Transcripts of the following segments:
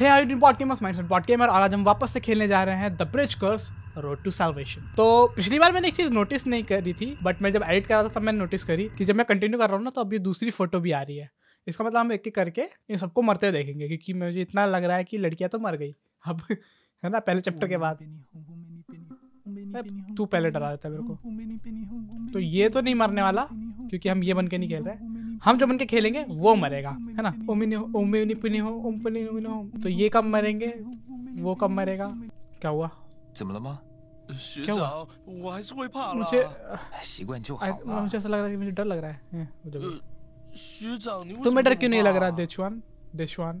हे mindset gamer और आज हम वापस से खेलने जा रहे हैं the bridge curse road to salvation तो पिछली बार मैंने एक चीज नोटिस नहीं करी थी बट मैं जब एडिट कर रहा था तब मैंने नोटिस करी कि जब मैं कंटिन्यू कर रहा हूँ ना तो अभी दूसरी फोटो भी आ रही है इसका मतलब हम एक एक करके इन सबको मरते देखेंगे क्योंकि मुझे इतना लग रहा है कि लड़कियाँ तो मर गई अब है ना पहले चैप्टर के बाद तू पहले डरा देता मेरे को तो ये तो नहीं मरने वाला क्योंकि हम ये बन के नहीं खेल रहे हम जो बन के खेलेंगे वो मरेगा है ना ओमिनी हो तो ये कब मरेंगे वो कब मरेगा क्या हुआ मुझे ऐसा लग रहा है मुझे डर लग रहा है uh, तुम्हें डर क्यों नहीं लग रहा देशवान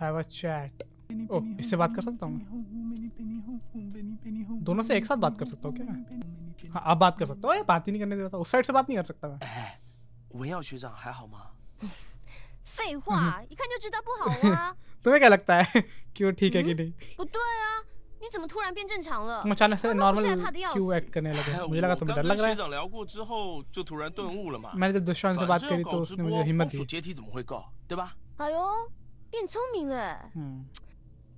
हैव अ चैट ओ इससे बात कर सकता हूँ दोनों से एक साथ बात कर सकता हूँ क्या मैं हाँ आप बात कर सकते हो बात ही नहीं करने देता उस साइड से बात नहीं कर सकता मैं eh, तुम्हें क्या लगता है कि वो ठीक है कि हम्म। नहीं? 不对啊，你怎么突然变正常了？我真的是 normal Q act करने लगे। मुझे लगा तुम्हें डर लग रहा है। 学长聊过之后就突然顿悟了嘛。मैंने जब दुश्मन से बात करी तो उसने मुझे हिम्मत दी。阶梯怎么会够，对吧？哎呦，变聪明了，嗯。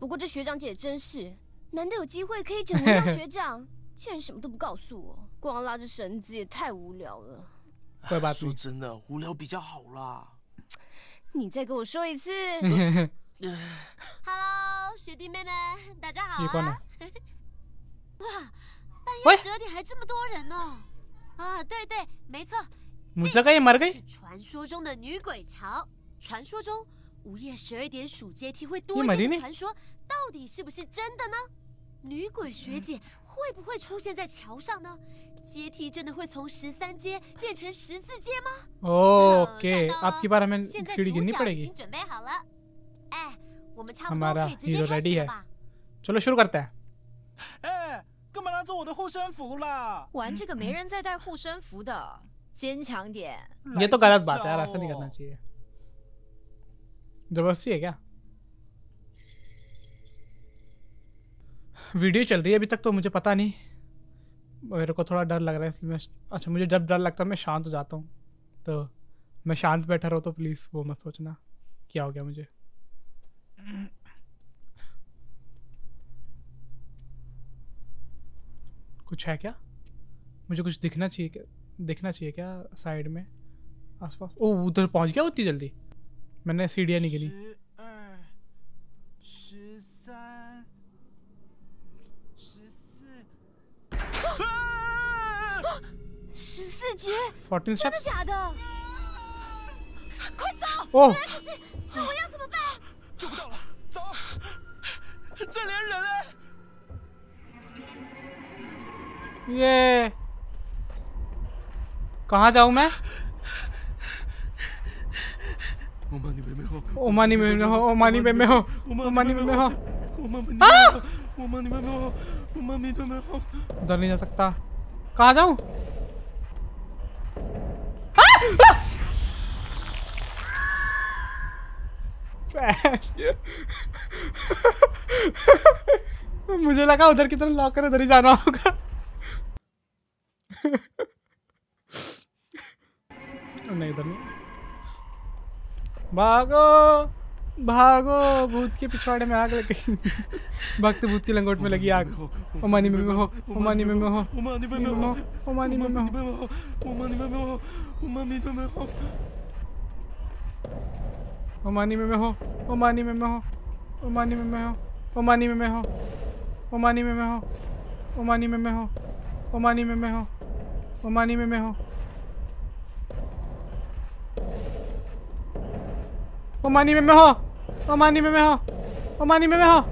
不过这学长姐真是，难得有机会可以整 容个学长，居然什么都不告诉我，光拉着绳子也太无聊了。爸爸说真的，无聊比较好啦。你再跟我说一次。Hello，学弟妹们，大家好啊。你关了。哇，半夜十二点还这么多人呢。啊，对对，没错。木子哥，你忙个传说中的女鬼桥，传说中。午夜十二点数阶梯会多一个传说，到底是不是真的呢？女鬼学姐会不会出现在桥上呢？阶梯真的会从十三阶变成十四阶吗？哦，OK，阿 K 班他们了。现在主角已经准备好了。哎，我们差不多可以直接开始了吧？你 r 开始。哎，干嘛拿做我的护身符啦？玩这个没人再带护身符的，坚强点。这都错误，应该不要做。जबरदस्ती है क्या वीडियो चल रही है अभी तक तो मुझे पता नहीं मेरे को थोड़ा डर लग रहा है इसलिए मैं अच्छा मुझे जब डर लगता है मैं शांत हो जाता हूँ तो मैं शांत बैठा रहा तो प्लीज़ वो मत सोचना क्या हो गया मुझे कुछ है क्या मुझे कुछ दिखना चाहिए क्या दिखना चाहिए क्या साइड में आसपास ओ उधर पहुंच गया उतनी जल्दी मैंने सीढ़िया नहीं गिनी कहा जाऊ मैं ओमानी में हो ओमानी में हो ओमानी में हो ओमानी में हो ओमानी में हो उधर नहीं जा सकता कहा जाऊं ah! मुझे लगा उधर की तरफ लॉकर उधर ही जाना होगा नहीं उधर नहीं भागो भागो भूत के पिछवाड़े में आग लग गई भक्त भूत की लंगोट में लगी आग उमानी में हो ओमानी में हो ओमानी में हो उमानी में हो उमानी में हो उमानी में हो ओमानी में हो ओमानी में हो ओमानी में हो ओमानी में हो ओमानी में हो ओमानी में हो ओमानी में हो ओमानी में हो वो मानी में मैं हो मानी में मैं हो मानी में मैं हो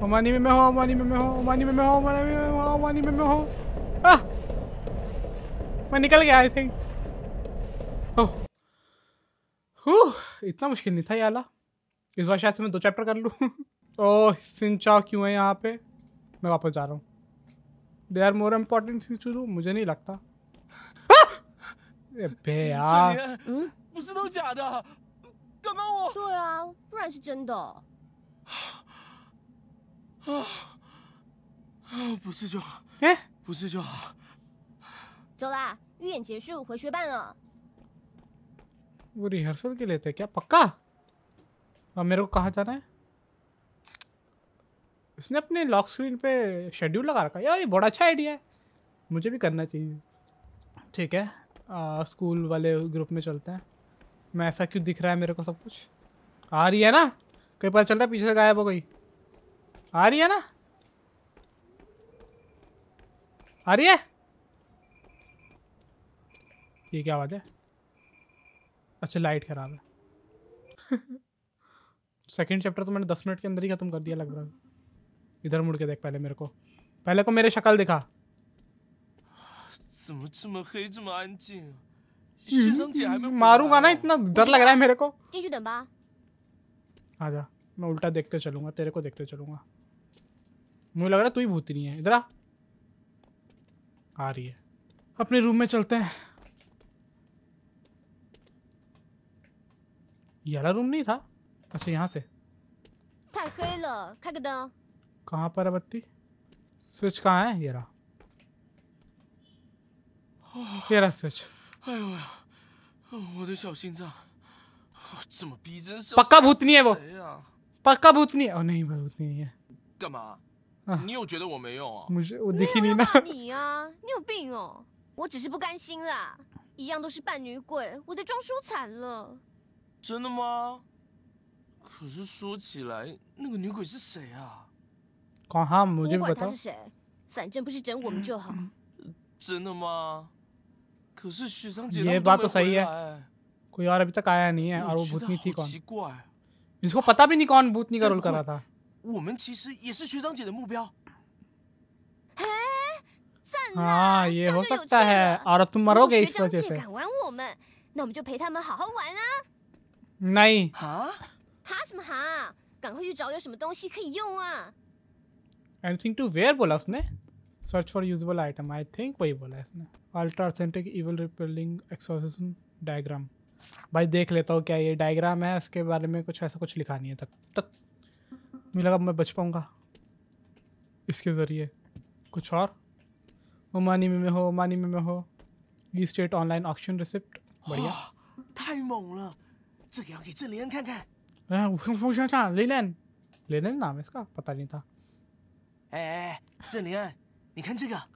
में मैं हो में मैं हो में मैं हो में मैं हो में मैं हो मैं निकल गया आई थिंक ओह हूँ इतना मुश्किल नहीं था याला इस बार शायद से मैं दो चैप्टर कर लूँ ओह सिंचाओ क्यों है यहाँ पे मैं वापस जा रहा हूँ दे मोर इम्पोर्टेंट चीज टू मुझे नहीं लगता अबे यार 不是都假的？干嘛我？对啊，不然是真的。啊啊！不是就好，哎，不是就好。走啦，预演结束，回学办了。वो रिहर्सल के लिए थे क्या पक्का मेरे को कहाँ जाना है इसने अपने लॉक स्क्रीन पे शेड्यूल लगा रखा यार ये बड़ा अच्छा आइडिया है मुझे भी करना चाहिए ठीक है आ, स्कूल वाले ग्रुप में चलते हैं मैं ऐसा क्यों दिख रहा है मेरे को सब कुछ आ रही है ना कहीं पता चल रहा है पीछे से गायब हो गई आ रही है ना आ रही है ये क्या आवाज़ है अच्छा लाइट खराब है सेकंड चैप्टर तो मैंने दस मिनट के अंदर ही ख़त्म कर दिया लग रहा है इधर मुड़ के देख पहले मेरे को पहले को मेरे शक्ल दिखा हम्म। मारूंगा ना इतना डर लग रहा है मेरे को आ जा मैं उल्टा देखते चलूंगा तेरे को देखते चलूंगा मुझे लग रहा है तू ही भूतनी है इधर आ आ रही है अपने रूम में चलते हैं यारा रूम नहीं था अच्छा यहाँ से कहाँ पर है बत्ती स्विच कहाँ है यारा यारा स्विच 哎呦呀，我的小心脏，这么逼真！谁呀？怕鬼不？哦，不是怕鬼。干嘛？你有觉得我没用啊？不是，我没有怕你啊，你有病哦！我只是不甘心啦，一样都是扮女鬼，我的妆输惨了。真的吗？可是说起来，那个女鬼是谁啊？管他，我管他是谁，反正不是整我们就好。真的吗？ये बात तो सही है कोई और अभी तक आया नहीं है और वो भूतनी थी कौन इसको पता भी नहीं कौन भूतनी का रोल कर रहा था हाँ ये हो सकता है और तुम मरोगे इस वजह से नहीं हाँ एनीथिंग टू वेयर बोला उसने search for usable item I think वही बोला इसने ultrasonic evil repelling exorcism diagram भाई देख लेता हूँ क्या ये डायग्राम है उसके बारे में कुछ ऐसा कुछ लिखा नहीं है तक तक मुझे लगा मैं बच पाऊँगा इसके ज़रिए कुछ और ओमानी में, में हो ओमानी में, में हो E state online auction receipt बढ़िया पूछा लेनन लेनन नाम है इसका पता नहीं था 哎，郑林恩，你看这个。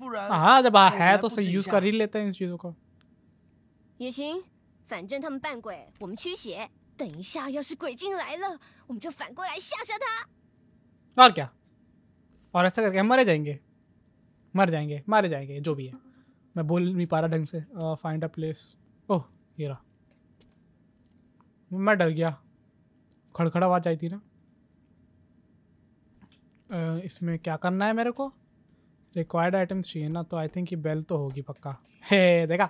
पुराना हाँ जब है तो सही यूज कर ही लेते हैं इन चीजों का ये 行反正他们扮鬼我们驱邪等一下要是鬼进来了我们就反过来吓吓他 और क्या और ऐसा करके हम मरे जाएंगे मर जाएंगे मारे जाएंगे जो भी है मैं बोल नहीं पा रहा ढंग से फाइंड अ प्लेस ओह ये रहा मैं डर गया खड़खड़ा आवाज आई थी ना uh, इसमें क्या करना है मेरे को रिक्वायर्ड आइटम्स चाहिए ना तो आई थिंक ये बेल तो होगी पक्का हे देखा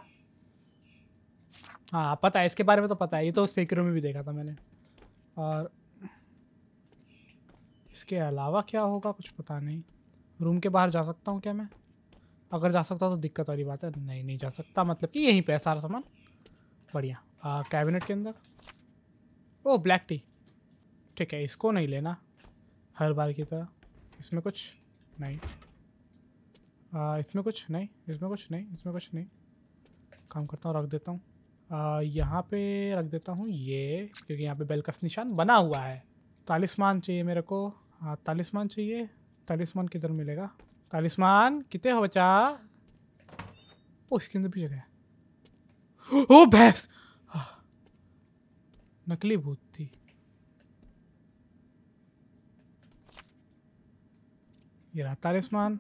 हाँ पता है इसके बारे में तो पता है ये तो सेकरों में भी देखा था मैंने और इसके अलावा क्या होगा कुछ पता नहीं रूम के बाहर जा सकता हूँ क्या मैं अगर जा सकता तो दिक्कत वाली बात है नहीं नहीं जा सकता मतलब कि यहीं पर है सारा सामान बढ़िया कैबिनेट के अंदर ओ ब्लैक टी ठीक है इसको नहीं लेना हर बार की तरह इसमें कुछ नहीं आ, इसमें कुछ नहीं इसमें कुछ नहीं इसमें कुछ नहीं काम करता हूँ रख देता हूँ यहाँ पे रख देता हूँ ये क्योंकि यहाँ पे बेलकस निशान बना हुआ है तालिस्मान चाहिए मेरे को हाँ तालिस्मान चाहिए तालिस्मान किधर मिलेगा तालिस्मान कितने हो बचा ओ इसके अंदर भी जगह है ओ भैंस नकली भूत थी ये रहा तालिस्मान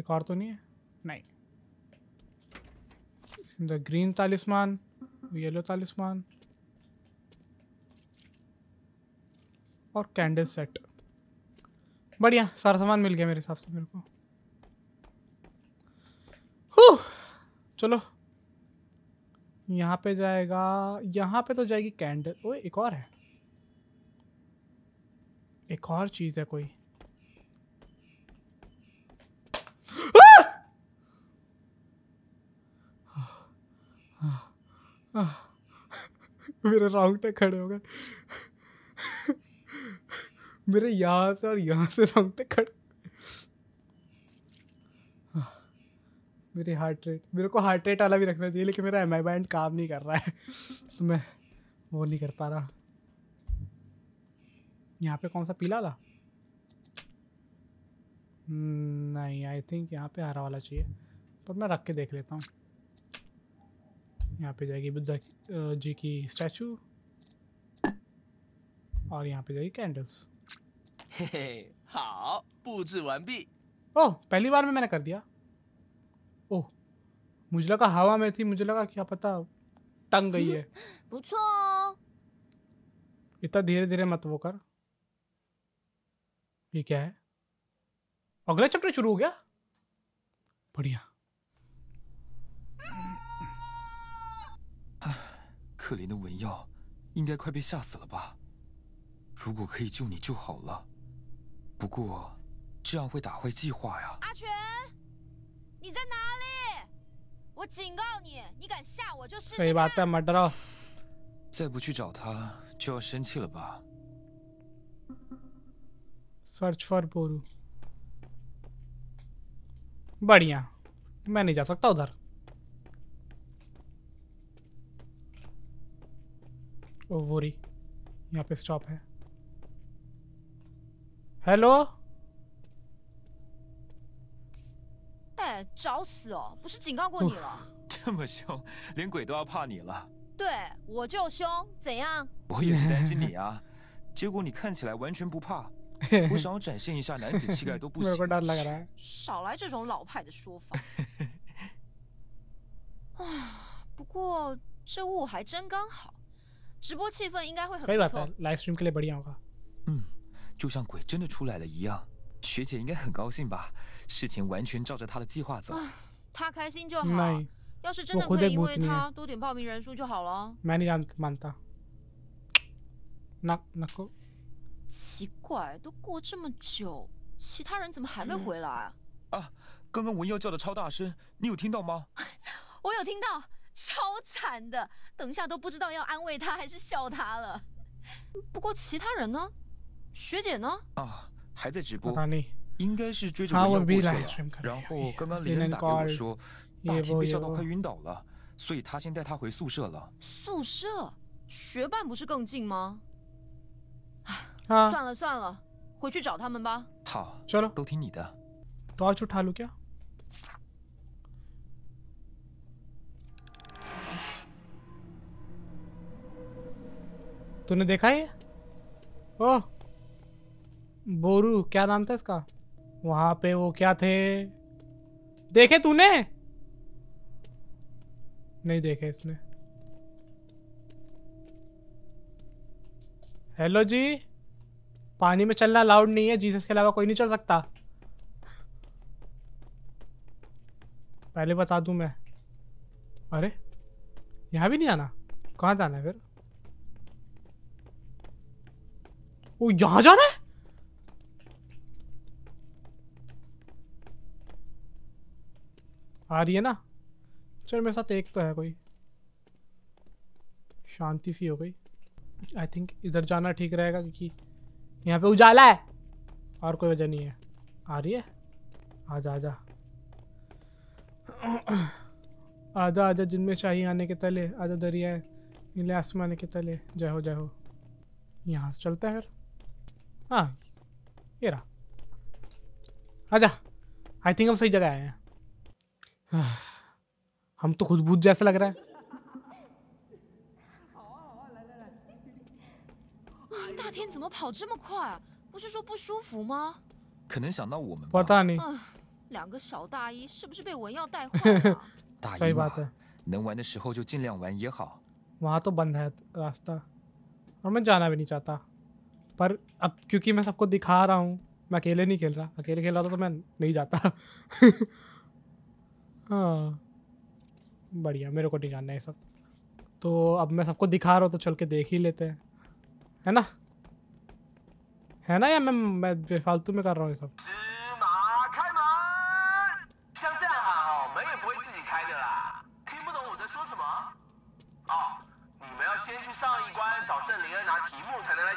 एक और तो नहीं है नहीं the green talisman yellow talisman और कैंडल सेट बढ़िया सारा सामान मिल गया मेरे हिसाब से मेरे को चलो यहाँ पे जाएगा यहाँ पे तो जाएगी कैंडल ओए एक और है एक और चीज़ है कोई मेरे रोंगटे खड़े हो गए मेरे यहाँ से और यहाँ से रोंगटे खड़े मेरी हार्ट रेट मेरे को हार्ट रेट वाला भी रखना चाहिए लेकिन मेरा एम आई बैंड काम नहीं कर रहा है तो मैं वो नहीं कर पा रहा यहाँ पे कौन सा पीला था hmm, नहीं आई थिंक यहाँ पे हरा वाला चाहिए पर मैं रख के देख लेता हूँ यहाँ पे जाएगी बुद्धा जी की स्टैचू और यहाँ पे जाएगी कैंडल्स हाँ ओह पहली बार में मैंने कर दिया ओह मुझे लगा हवा में थी मुझे लगा क्या पता टंग गई है इतना धीरे धीरे मत वो कर ये क्या है अगला चैप्टर शुरू हो गया बढ़िया 可怜的文耀，应该快被吓死了吧？如果可以救你就好了，不过这样会打坏计划呀。阿全，你在哪里？我警告你，你敢吓我，就试试。可以把代码得到。再不去找他，就要生气了吧？Search for b o r u Badiya，main nahi ja sakta u r 哦，Vori，这里停。Hello？哎，找死哦！不是警告过你了？这么凶，连鬼都要怕你了。对，我就凶，怎样？我也是担心你啊，结果你看起来完全不怕。我 想要展现一下男子气概都不行。少来这种老派的说法。不过这雾还真刚好。直播气氛应该会很不错来 stream 嗯，就像鬼真的出来了一样，学姐应该很高兴吧？事情完全照着她的计划走，她开心就好。要是真的以因为她多点报名人数就好了。Many and m n 那那个？奇怪，都过这么久，其他人怎么还没回来？啊！刚刚文耀叫的超大声，你有听到吗？我有听到。超惨的，等一下都不知道要安慰他还是笑他了。不过其他人呢？学姐呢？啊，还在直播，应该是追着我咬过去了。然后刚刚林林打给我说，大婷被笑到快晕倒了，所以他先带她回宿舍了。宿舍？学伴不是更近吗？啊，算了算了，回去找他们吧。好，了，都听你的。तूने देखा ये ओह बोरू क्या नाम था इसका वहां पे वो क्या थे देखे तूने नहीं देखे इसने हेलो जी पानी में चलना अलाउड नहीं है जीसस के अलावा कोई नहीं चल सकता पहले बता दूं मैं अरे यहाँ भी नहीं आना कहाँ जाना है फिर वो यहां जाना है आ रही है ना चल मेरे साथ एक तो है कोई शांति सी हो गई आई थिंक इधर जाना ठीक रहेगा क्योंकि यहाँ पे उजाला है और कोई वजह नहीं है आ रही है आ जा आ जा आजा आजा जिनमें शाही आने के तले आजा दरिया नीले आसमान के तले जय हो जय हो यहाँ से चलते हैं फिर हाँ ये रहा आजा आई थिंक हम सही जगह आए हैं हम तो खुद भूत जैसा लग रहा है वहाँ तो बंद है रास्ता और मैं जाना भी नहीं चाहता पर अब क्योंकि मैं सबको दिखा रहा हूँ मैं अकेले नहीं खेल रहा अकेले खेल रहा था तो मैं नहीं जाता हाँ बढ़िया मेरे को नहीं जानना है सब तो अब मैं सबको दिखा रहा हूँ तो चल के देख ही लेते हैं है ना है ना या मैं मैं फालतू में कर रहा हूँ ये सब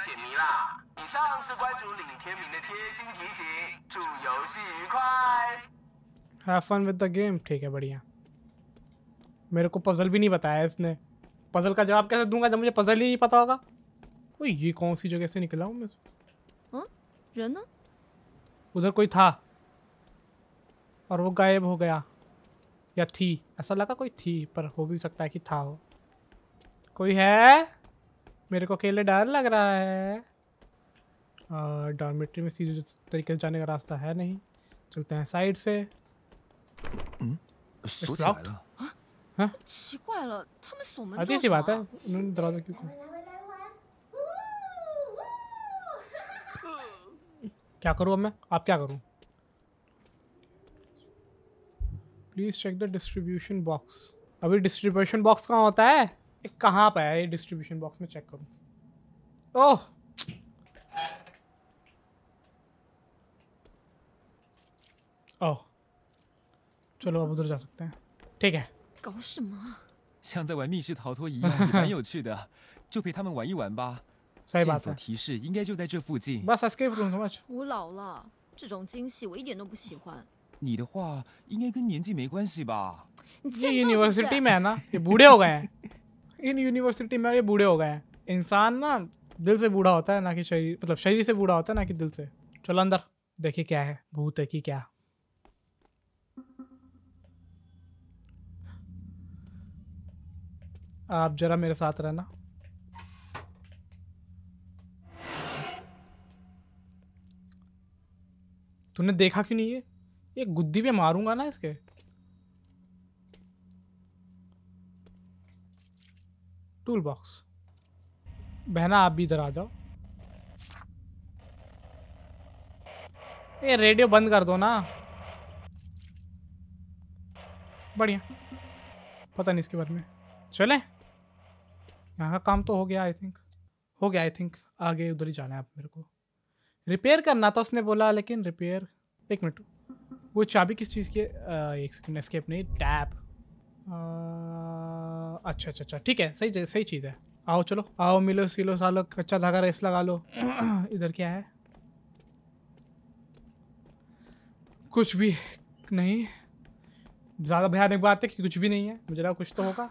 解谜啦！以上是关主李天明的贴心提醒，祝游戏愉快。Have fun with the game. ठीक है बढ़िया मेरे को पजल भी नहीं बताया इसने पजल का जवाब कैसे दूंगा जब मुझे पजल ही नहीं पता होगा कोई ये कौन सी जगह से निकला हूँ मैं हाँ उधर कोई था और वो गायब हो गया या थी ऐसा लगा कोई थी पर हो भी सकता है कि था हो कोई है मेरे को अकेले डर लग रहा है डॉर्मेट्री में सीधे तरीके से जाने का रास्ता है नहीं चलते हैं साइड से अच्छी हम्म, हाँ? हाँ? सी बात है उन्होंने दरवाजा क्यों क्या करूँ अब मैं आप क्या करूँ please check the distribution box अभी डिस्ट्रीब्यूशन बॉक्स कहाँ होता है कहाँ पे है ये डिस्ट्रीब्यूशन बॉक्स में चेक करूँ ओह ओह चलो अब उधर जा सकते हैं ठीक है 搞什么？像在玩密室逃脱一样，也蛮有趣的，就陪他们玩一玩吧。线索提示应该就在这附近。Bus escape room much。我老了，这种惊喜我一点都不喜欢。你的话应该跟年纪没关系吧？你 University इन यूनिवर्सिटी में ये बूढ़े हो गए हैं इंसान ना दिल से बूढ़ा होता है ना कि शरीर मतलब शरीर से बूढ़ा होता है ना कि दिल से चलो अंदर देखिए क्या है भूत है कि क्या आप जरा मेरे साथ रहना तूने देखा क्यों नहीं ये ये गुद्दी पे मारूंगा ना इसके टूल बॉक्स बहना आप भी इधर आ जाओ ये रेडियो बंद कर दो ना बढ़िया पता नहीं इसके बारे में चले यहाँ का काम तो हो गया आई थिंक हो गया आई थिंक आगे उधर ही जाना है आप मेरे को रिपेयर करना था उसने बोला लेकिन रिपेयर एक मिनट वो चाबी किस चीज़ की एक सेकंड एस्केप नहीं टैप अच्छा अच्छा अच्छा ठीक है सही सही चीज़ है आओ चलो आओ मिलो सिलो सालो कच्चा धागा रेस लगा लो इधर क्या है कुछ भी नहीं ज़्यादा भयानक बात है कि कुछ भी नहीं है मुझे लगा कुछ तो होगा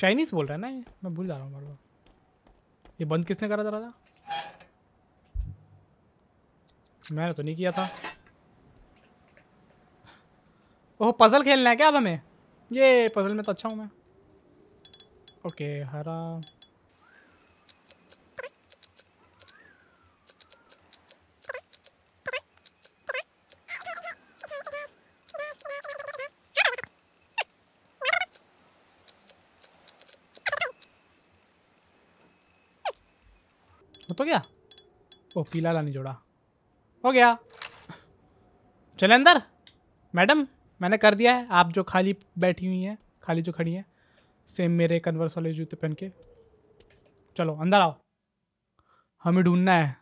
चाइनीज बोल रहा है ना ये मैं भूल जा रहा हूँ ये बंद किसने करा था राजा मैंने तो नहीं किया था ओह पज़ल खेलना है क्या अब हमें ये पज़ल में तो अच्छा हूँ मैं ओके हरा तो गया ओ पीला ला नहीं जोड़ा हो गया चले अंदर मैडम मैंने कर दिया है आप जो खाली बैठी हुई हैं खाली जो खड़ी हैं सेम मेरे कन्वर्स वाले जूते पहन के चलो अंदर आओ हमें ढूंढना है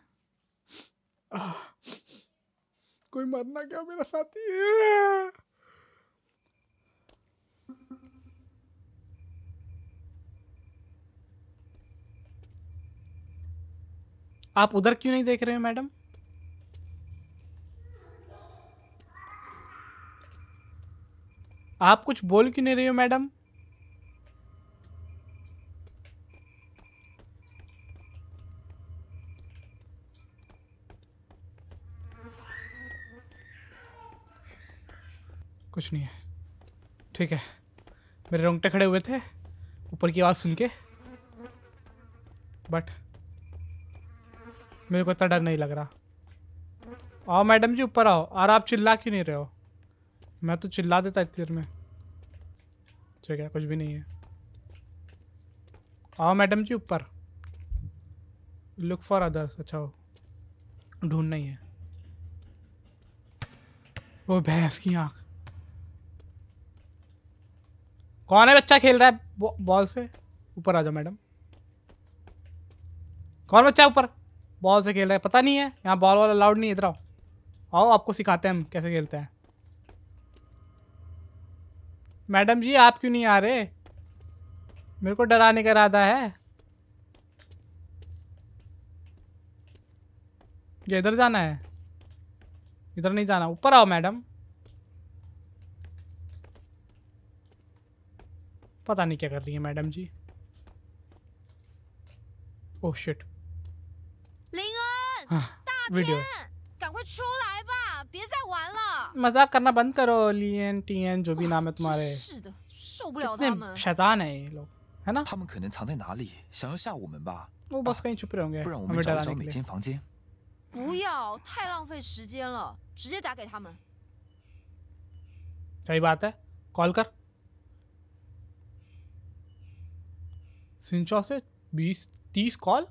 कोई मरना क्या मेरा साथी है आप उधर क्यों नहीं देख रहे हो मैडम आप कुछ बोल क्यों नहीं रही हो मैडम कुछ नहीं है ठीक है मेरे रोंगटे खड़े हुए थे ऊपर की आवाज़ सुन के बट मेरे को इतना डर नहीं लग रहा आओ मैडम जी ऊपर आओ और आप चिल्ला क्यों नहीं रहे हो मैं तो चिल्ला देता इतनी देर में ठीक है कुछ भी नहीं है आओ मैडम जी ऊपर लुक फॉर अदर्स अच्छा हो ढूंढ नहीं है वो भैंस की आँख कौन है बच्चा खेल रहा है बॉल से ऊपर आ जाओ मैडम कौन बच्चा ऊपर बॉल से खेल रहे हैं पता नहीं है यहाँ बॉल वॉल अलाउड नहीं है इधर आओ आओ आपको सिखाते हैं हम कैसे खेलते हैं मैडम जी आप क्यों नहीं आ रहे मेरे को डराने का इरादा है ये इधर जाना है इधर नहीं जाना ऊपर आओ मैडम पता नहीं क्या कर रही है मैडम जी ओह शिट मजाक करना बंद करो लियन टीएन जो भी नाम है तुम्हारे शैतान है ये लोग, है ना? बस कहीं छुप रहे बात है, कॉल कर। सिंचा से कॉल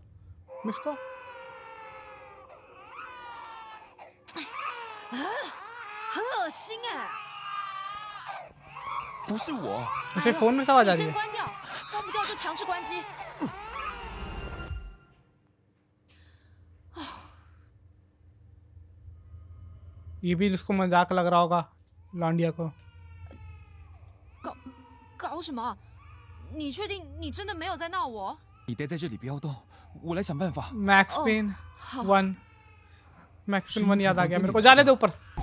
मिस कॉल 心哎。不是我，我这缝上去。先关掉，关不掉就强制关机。ये भी उसको मजाक लग रहा होगा लांडिया को 搞搞什么？你确定你真的没有在闹我？你待在这里不要动，我来想办法。Max Payne One Max Payne One याद आ गया मेरे को जाने दो ऊपर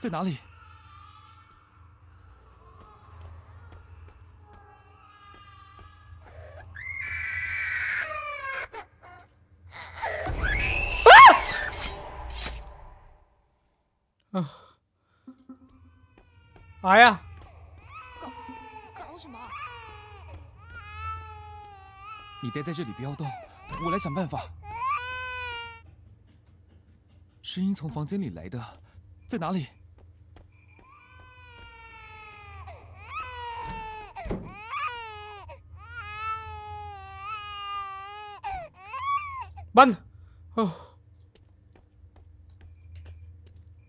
在哪里？啊！啊！啊呀！搞搞什么？你待在这里不要动，我来想办法。声音从房间里来的，在哪里？बंद ओह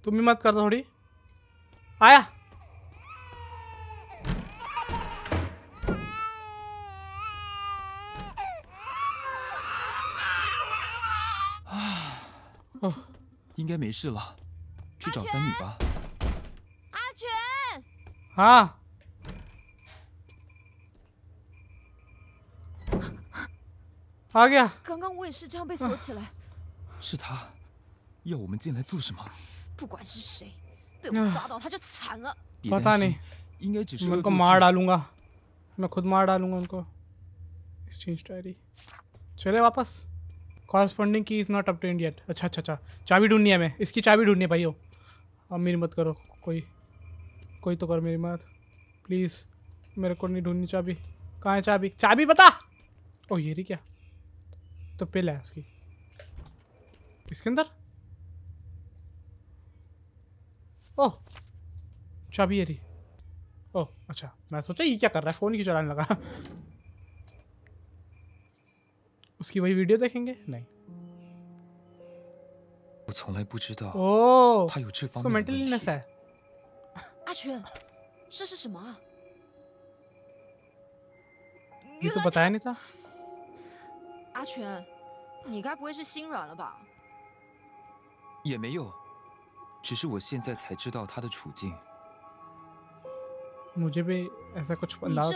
तुम भी मत कर थोड़ी आया 哦，应该没事了，去找三女吧。阿全。啊。आ गया。刚刚我也是这样被锁起来。啊、是他，要我们进来做什么？不管是谁，被我抓到他就惨了。पता मार डालूंगा मैं खुद मार डालूंगा उनको चले वापस कॉरस्पॉन्डिंग की इज़ नॉट अपटेंड येट अच्छा अच्छा अच्छा चाबी ढूंढनी है मैं इसकी चाबी ढूंढनी है भाई हो अब मेरी मत करो कोई कोई तो करो मेरी मत प्लीज़ मेरे को नहीं ढूंढनी चाबी कहाँ है चाबी चाबी बता ओ ये रही क्या तो पिल है उसकी इसके अंदर ओह चाबी है रही ओह अच्छा मैं सोचा ये क्या कर रहा है फ़ोन की चलाने लगा उसकी वही वीडियो देखेंगे नहीं ओह अच्छा, तो, तो बताया नहीं था अच्छा, 你该不会是心软了吧？也没有，只是我现在才知道他的处境。你这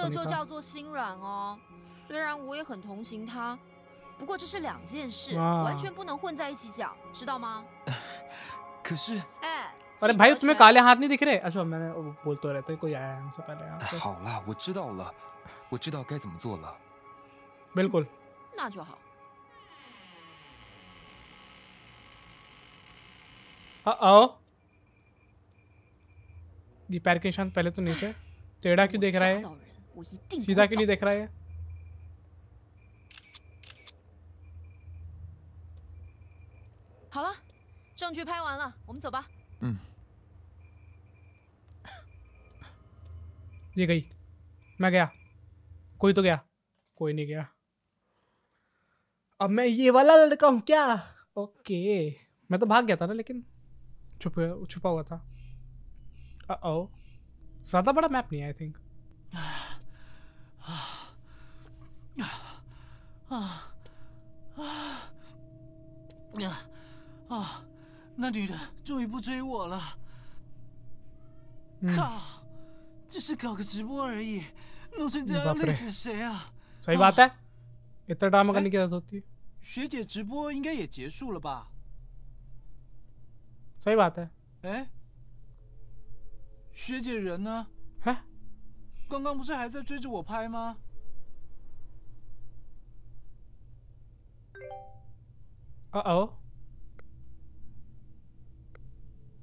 就叫做心软哦。虽然我也很同情他，不过这是两件事，完全不能混在一起讲，知道吗？可是，哎，好了，我知道了，我知道该怎么做了。那就好。आओ ये पैर के निशान पहले तो नीचे टेढ़ा क्यों देख रहा है सीधा क्यों नहीं देख रहा है ये गई मैं गया कोई तो गया कोई नहीं गया अब मैं ये वाला लड़का हूँ क्या ओके मैं तो भाग गया था ना लेकिन छुपा छुपा हुआ था ओ ज्यादा बड़ा मैप नहीं आई थिंक hmm. सही बात है ah. इतना ड्रामा eh? करने की जरूरत होती 是吧？哎，学姐人呢？哎，刚刚不是还在追着我拍吗？啊哦！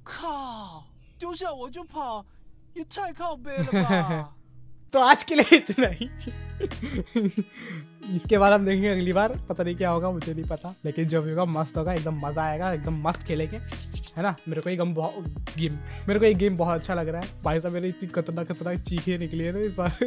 靠！丢下我就跑，也太靠背了吧！तो आज के लिए इतना ही इसके बाद हम देखेंगे अगली बार पता नहीं क्या होगा मुझे नहीं पता लेकिन जो भी होगा मस्त होगा एकदम मज़ा आएगा एकदम मस्त खेलेंगे है ना मेरे को एकदम बहुत गेम मेरे को ये गेम बहुत अच्छा लग रहा है भाई साहब मेरे इतनी खतरनाक खतरनाक चीखे निकली है ना इस बार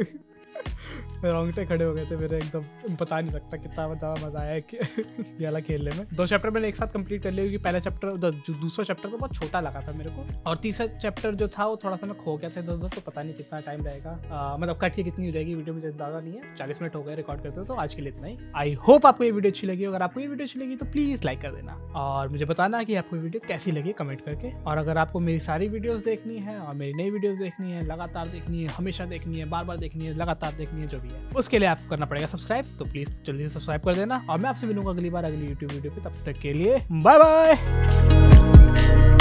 रोंगटे खड़े हो गए थे मेरे एकदम बता नहीं सकता कितना ज़्यादा मज़ा आया कि याला खेलने में दो चैप्टर मैंने एक साथ कंप्लीट कर लिया क्योंकि पहला चैप्टर जो दूसरा चैप्टर तो बहुत छोटा लगा था मेरे को और तीसरा चैप्टर जो था वो थोड़ा सा मैं खो गया था इधर तो पता नहीं कितना टाइम रहेगा मतलब कट के कितनी हो जाएगी वीडियो मुझे ज़्यादा नहीं है चालीस मिनट हो गए रिकॉर्ड करते तो आज के लिए इतना ही आई होप आपको ये वीडियो अच्छी लगी अगर आपको ये वीडियो अच्छी लगी तो प्लीज़ लाइक कर देना और मुझे बताना कि आपको वीडियो कैसी लगी कमेंट करके और अगर आपको मेरी सारी वीडियोज देखनी है और मेरी नई वीडियो देखनी है लगातार देखनी है हमेशा देखनी है बार बार देखनी है लगातार देखनी है कंपनी जो भी है उसके लिए आपको करना पड़ेगा सब्सक्राइब तो प्लीज जल्दी से सब्सक्राइब कर देना और मैं आपसे मिलूंगा अगली बार अगली यूट्यूब वीडियो पे तब तक के लिए बाय बाय